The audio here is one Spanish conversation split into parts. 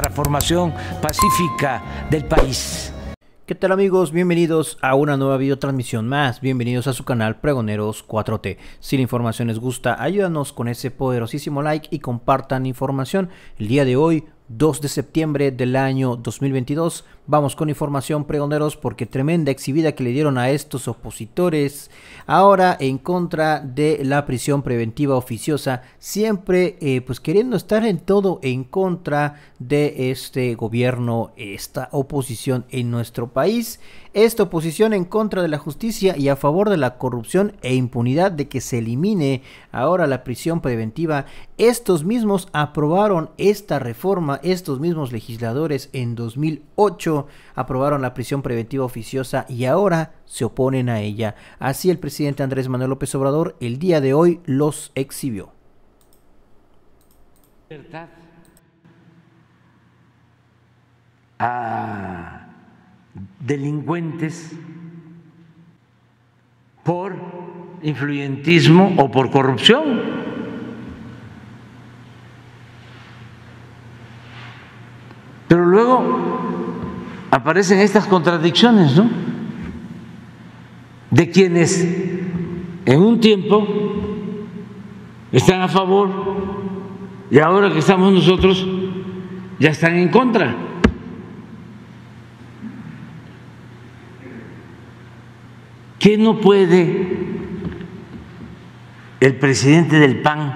transformación pacífica del país. ¿Qué tal amigos? Bienvenidos a una nueva videotransmisión más. Bienvenidos a su canal Pregoneros 4T. Si la información les gusta, ayúdanos con ese poderosísimo like y compartan información. El día de hoy, 2 de septiembre del año 2022, Vamos con información pregoneros porque tremenda exhibida que le dieron a estos opositores ahora en contra de la prisión preventiva oficiosa, siempre eh, pues queriendo estar en todo en contra de este gobierno, esta oposición en nuestro país, esta oposición en contra de la justicia y a favor de la corrupción e impunidad de que se elimine ahora la prisión preventiva. Estos mismos aprobaron esta reforma, estos mismos legisladores en 2008 aprobaron la prisión preventiva oficiosa y ahora se oponen a ella. Así el presidente Andrés Manuel López Obrador el día de hoy los exhibió. a delincuentes por influyentismo o por corrupción. Pero luego aparecen estas contradicciones, ¿no? De quienes en un tiempo están a favor y ahora que estamos nosotros ya están en contra. ¿Qué no puede el presidente del PAN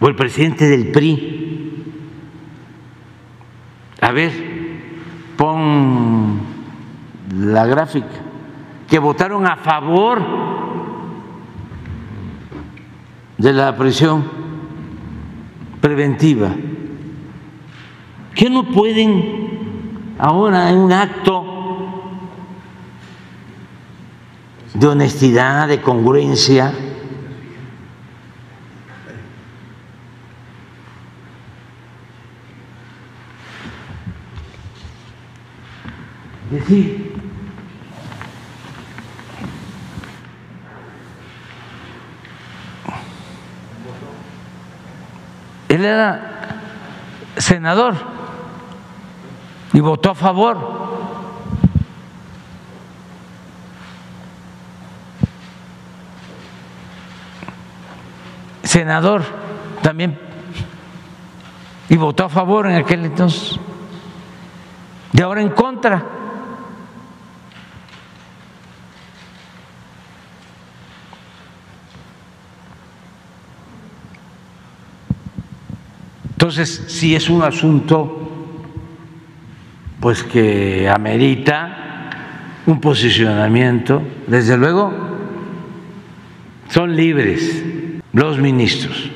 o el presidente del PRI a ver, pon la gráfica, que votaron a favor de la prisión preventiva. ¿Qué no pueden ahora en un acto de honestidad, de congruencia? él era senador y votó a favor. Senador también y votó a favor en aquel entonces. Y ahora en contra. Entonces, si es un asunto pues que amerita un posicionamiento, desde luego son libres los ministros.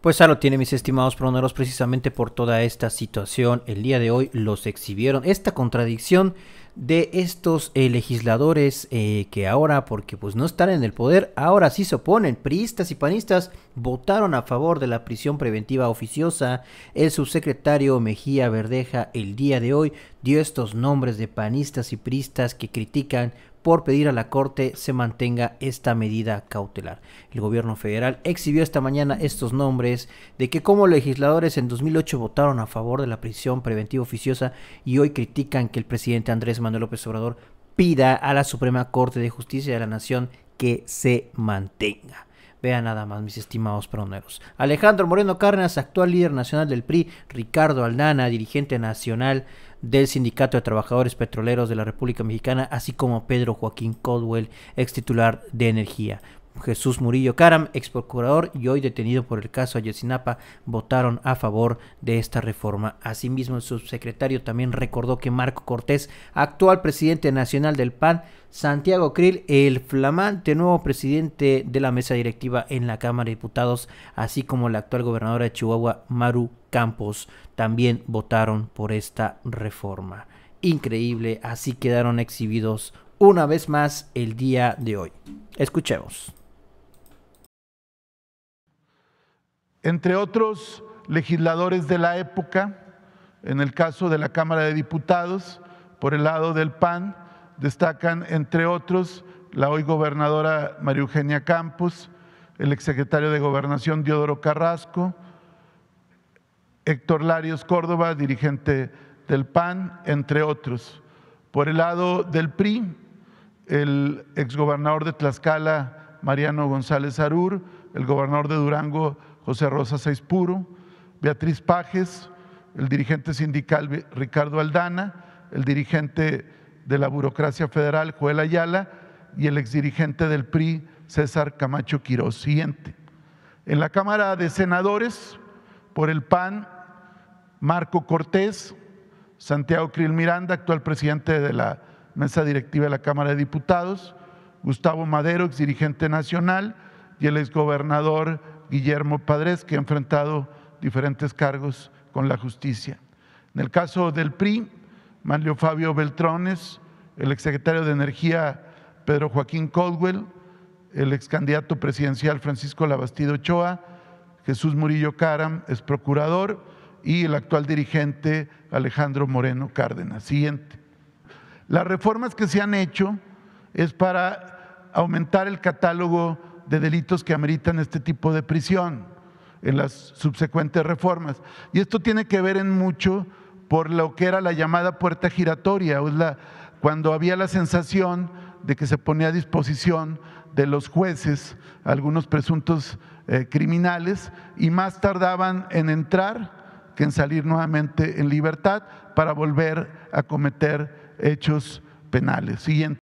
Pues a lo tiene, mis estimados pronoros precisamente por toda esta situación. El día de hoy los exhibieron. Esta contradicción de estos eh, legisladores eh, que ahora, porque pues no están en el poder, ahora sí se oponen. Priistas y panistas votaron a favor de la prisión preventiva oficiosa. El subsecretario Mejía Verdeja el día de hoy dio estos nombres de panistas y priistas que critican por pedir a la Corte se mantenga esta medida cautelar. El gobierno federal exhibió esta mañana estos nombres de que como legisladores en 2008 votaron a favor de la prisión preventiva oficiosa y hoy critican que el presidente Andrés Manuel López Obrador pida a la Suprema Corte de Justicia de la Nación que se mantenga. Vean nada más, mis estimados proneros. Alejandro Moreno Cárdenas, actual líder nacional del PRI, Ricardo Aldana, dirigente nacional del Sindicato de Trabajadores Petroleros de la República Mexicana, así como Pedro Joaquín Codwell, ex titular de Energía. Jesús Murillo Caram, ex procurador y hoy detenido por el caso Ayotzinapa, votaron a favor de esta reforma. Asimismo, el subsecretario también recordó que Marco Cortés, actual presidente nacional del PAN, Santiago Krill, el flamante nuevo presidente de la mesa directiva en la Cámara de Diputados, así como la actual gobernadora de Chihuahua, Maru Campos, también votaron por esta reforma. Increíble, así quedaron exhibidos una vez más el día de hoy. Escuchemos. entre otros legisladores de la época, en el caso de la Cámara de Diputados, por el lado del PAN, destacan entre otros la hoy gobernadora María Eugenia Campos, el exsecretario de Gobernación Diodoro Carrasco, Héctor Larios Córdoba, dirigente del PAN, entre otros. Por el lado del PRI, el exgobernador de Tlaxcala, Mariano González Arur, el gobernador de Durango, José Rosa Puro, Beatriz Pajes, el dirigente sindical Ricardo Aldana, el dirigente de la burocracia federal Joel Ayala y el exdirigente del PRI César Camacho Quiroz. Siguiente. En la Cámara de Senadores, por el PAN, Marco Cortés, Santiago Cril Miranda, actual presidente de la Mesa Directiva de la Cámara de Diputados, Gustavo Madero, exdirigente nacional, y el exgobernador Guillermo Padres, que ha enfrentado diferentes cargos con la justicia. En el caso del PRI, Manlio Fabio Beltrones, el exsecretario de Energía Pedro Joaquín Caldwell, el excandidato presidencial Francisco Labastido Ochoa, Jesús Murillo Caram, es procurador, y el actual dirigente Alejandro Moreno Cárdenas. Siguiente. Las reformas que se han hecho es para aumentar el catálogo de delitos que ameritan este tipo de prisión en las subsecuentes reformas. Y esto tiene que ver en mucho por lo que era la llamada puerta giratoria, cuando había la sensación de que se ponía a disposición de los jueces algunos presuntos eh, criminales y más tardaban en entrar que en salir nuevamente en libertad para volver a cometer hechos penales. Siguiente.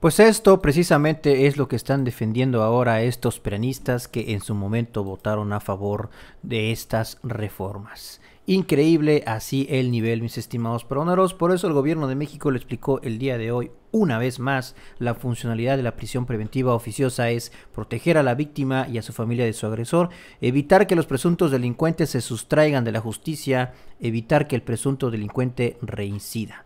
Pues esto precisamente es lo que están defendiendo ahora estos peronistas que en su momento votaron a favor de estas reformas. Increíble así el nivel, mis estimados peroneros. Por eso el gobierno de México le explicó el día de hoy una vez más, la funcionalidad de la prisión preventiva oficiosa es proteger a la víctima y a su familia de su agresor, evitar que los presuntos delincuentes se sustraigan de la justicia, evitar que el presunto delincuente reincida.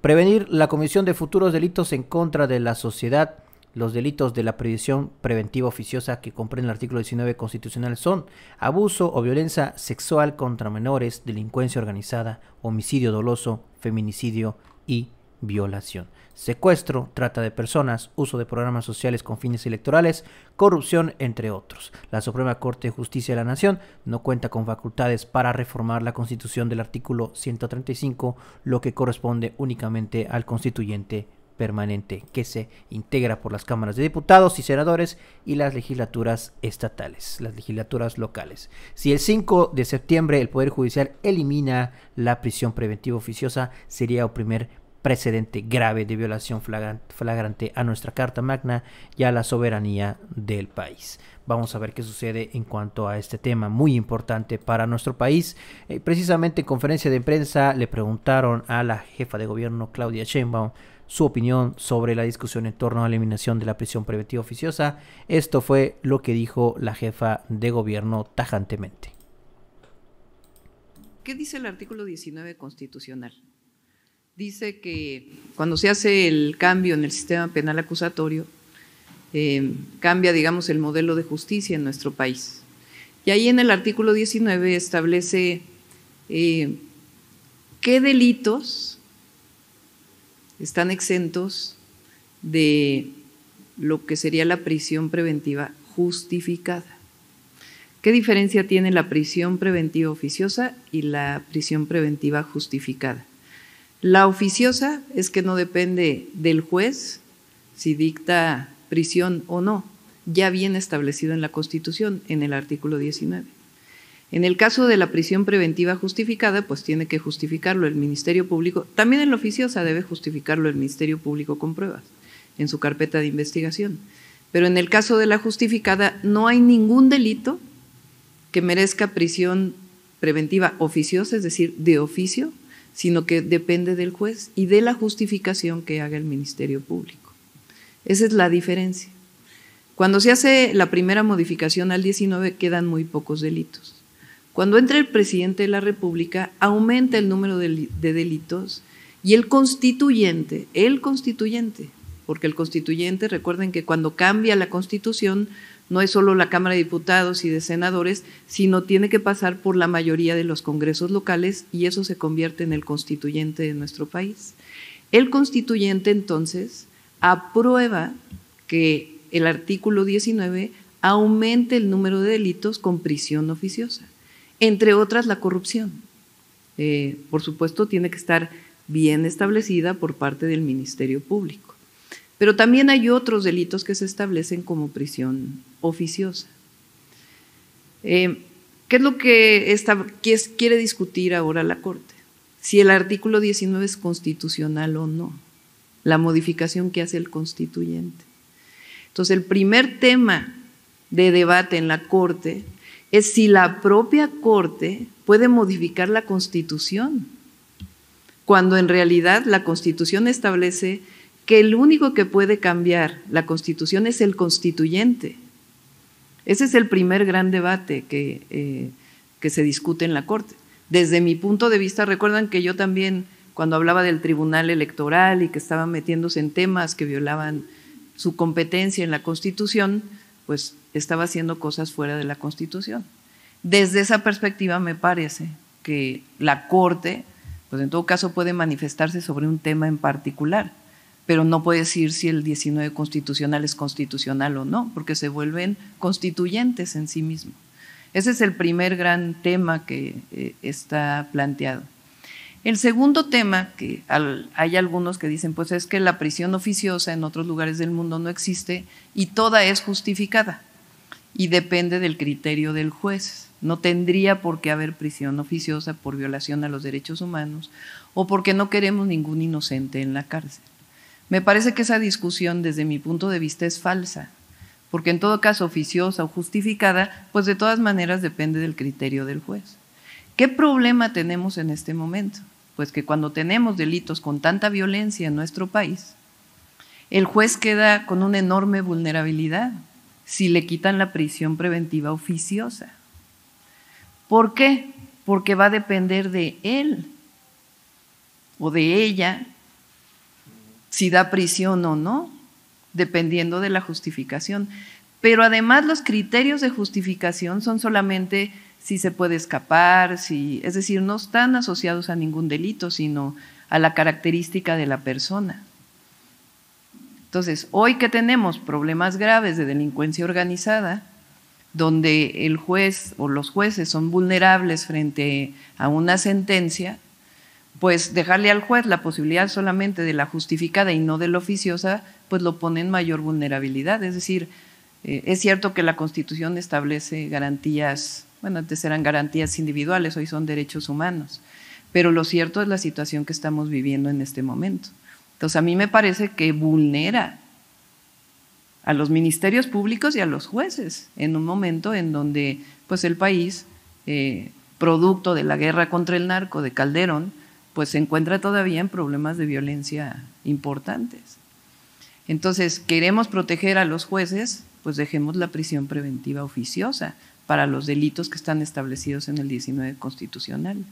Prevenir la comisión de futuros delitos en contra de la sociedad. Los delitos de la previsión preventiva oficiosa que comprende el artículo 19 constitucional son abuso o violencia sexual contra menores, delincuencia organizada, homicidio doloso, feminicidio y violación. Secuestro, trata de personas, uso de programas sociales con fines electorales, corrupción, entre otros. La Suprema Corte de Justicia de la Nación no cuenta con facultades para reformar la constitución del artículo 135, lo que corresponde únicamente al constituyente permanente que se integra por las cámaras de diputados y senadores y las legislaturas estatales, las legislaturas locales. Si el 5 de septiembre el Poder Judicial elimina la prisión preventiva oficiosa, sería el primer precedente grave de violación flagrante a nuestra Carta Magna y a la soberanía del país. Vamos a ver qué sucede en cuanto a este tema muy importante para nuestro país. Eh, precisamente en conferencia de prensa le preguntaron a la jefa de gobierno Claudia Sheinbaum su opinión sobre la discusión en torno a la eliminación de la prisión preventiva oficiosa. Esto fue lo que dijo la jefa de gobierno tajantemente. ¿Qué dice el artículo 19 constitucional? dice que cuando se hace el cambio en el sistema penal acusatorio, eh, cambia, digamos, el modelo de justicia en nuestro país. Y ahí en el artículo 19 establece eh, qué delitos están exentos de lo que sería la prisión preventiva justificada. ¿Qué diferencia tiene la prisión preventiva oficiosa y la prisión preventiva justificada? La oficiosa es que no depende del juez si dicta prisión o no, ya bien establecido en la Constitución, en el artículo 19. En el caso de la prisión preventiva justificada, pues tiene que justificarlo el Ministerio Público, también en la oficiosa debe justificarlo el Ministerio Público con pruebas en su carpeta de investigación. Pero en el caso de la justificada, no hay ningún delito que merezca prisión preventiva oficiosa, es decir, de oficio, sino que depende del juez y de la justificación que haga el Ministerio Público. Esa es la diferencia. Cuando se hace la primera modificación al 19 quedan muy pocos delitos. Cuando entra el presidente de la República aumenta el número de, delitos y el constituyente, el constituyente, porque el constituyente, recuerden que cuando cambia la constitución no es solo la Cámara de Diputados y de Senadores, sino tiene que pasar por la mayoría de los congresos locales y eso se convierte en el constituyente de nuestro país. El constituyente entonces aprueba que el artículo 19 aumente el número de delitos con prisión oficiosa, entre otras la corrupción. Eh, por supuesto, tiene que estar bien establecida por parte del Ministerio Público. Pero también hay otros delitos que se establecen como prisión oficiosa. Eh, ¿Qué es lo que quiere discutir ahora la Corte? Si el artículo 19 es constitucional o no, la modificación que hace el constituyente. Entonces, el primer tema de debate en la Corte es si la propia Corte puede modificar la Constitución, cuando en realidad la Constitución establece que el único que puede cambiar la constitución es el constituyente. Ese es el primer gran debate eh, que, se discute en la Corte. Desde mi punto de vista, recuerdan que yo también, cuando hablaba del Tribunal Electoral y que estaban metiéndose en temas que violaban su competencia en la Constitución, pues estaba haciendo cosas fuera de la Constitución. Desde esa perspectiva me parece que la Corte, pues en todo caso puede manifestarse sobre un tema en particular, pero no puede decir si el 19 constitucional es constitucional o no, porque se vuelven constituyentes en sí mismos. Ese es el primer gran tema que eh, está planteado. El segundo tema, que hay algunos que dicen, pues es que la prisión oficiosa en otros lugares del mundo no existe y toda es justificada y depende del criterio del juez. No tendría por qué haber prisión oficiosa por violación a los derechos humanos o porque no queremos ningún inocente en la cárcel. Me parece que esa discusión, desde mi punto de vista, es falsa, porque en todo caso, oficiosa o justificada, pues de todas maneras depende del criterio del juez. ¿Qué problema tenemos en este momento? Pues que cuando tenemos delitos con tanta violencia en nuestro país, el juez queda con una enorme vulnerabilidad si le quitan la prisión preventiva oficiosa. ¿Por qué? Porque va a depender de él o de ella si da prisión o no, dependiendo de la justificación. Pero además los criterios de justificación son solamente si se puede escapar, si, es decir, no están asociados a ningún delito, sino a la característica de la persona. Entonces, hoy que tenemos problemas graves de delincuencia organizada, donde el juez o los jueces son vulnerables frente a una sentencia, pues dejarle al juez la posibilidad solamente de la justificada y no de la oficiosa, pues lo pone en mayor vulnerabilidad. Es decir, eh, es cierto que la Constitución establece garantías, bueno, antes eran garantías individuales, hoy son derechos humanos, pero lo cierto es la situación que estamos viviendo en este momento. Entonces, a mí me parece que vulnera a los ministerios públicos y a los jueces en un momento en donde pues el país, eh, producto de la guerra contra el narco de Calderón, pues se encuentra todavía en problemas de violencia importantes. Entonces, queremos proteger a los jueces, pues dejemos la prisión preventiva oficiosa para los delitos que están establecidos en el 19 constitucional.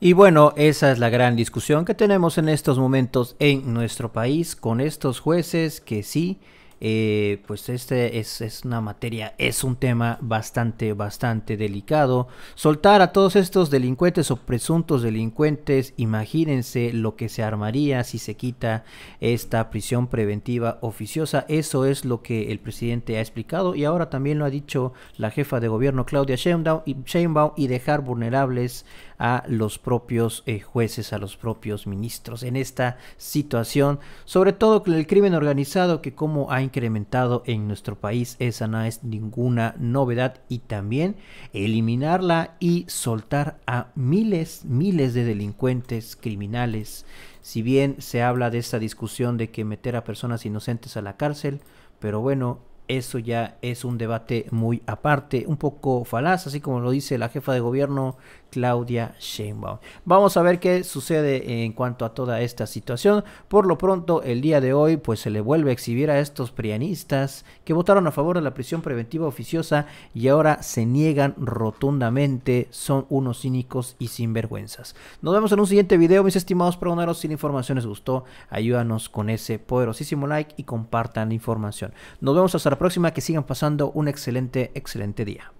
Y bueno, esa es la gran discusión que tenemos en estos momentos en nuestro país con estos jueces que sí eh, pues este es, una materia, es un tema bastante, bastante delicado. Soltar a todos estos delincuentes o presuntos delincuentes, imagínense lo que se armaría si se quita esta prisión preventiva oficiosa. Eso es lo que el presidente ha explicado y ahora también lo ha dicho la jefa de gobierno Claudia Sheinbaum y, Sheinbaum, y dejar vulnerables a los propios eh, jueces, a los propios ministros en esta situación, sobre todo con el crimen organizado que como ha incrementado en nuestro país, esa no es ninguna novedad y también eliminarla y soltar a miles, miles de delincuentes criminales. Si bien se habla de esta discusión de que meter a personas inocentes a la cárcel, pero bueno, eso ya es un debate muy aparte, un poco falaz, así como lo dice la jefa de gobierno Claudia Sheinbaum. Vamos a ver qué sucede en cuanto a toda esta situación. Por lo pronto, el día de hoy, pues se le vuelve a exhibir a estos prianistas que votaron a favor de la prisión preventiva oficiosa y ahora se niegan rotundamente. Son unos cínicos y sinvergüenzas. Nos vemos en un siguiente video, mis estimados pregoneros. Si la información les gustó, ayúdanos con ese poderosísimo like y compartan la información. Nos vemos hasta la próxima. Que sigan pasando un excelente, excelente día.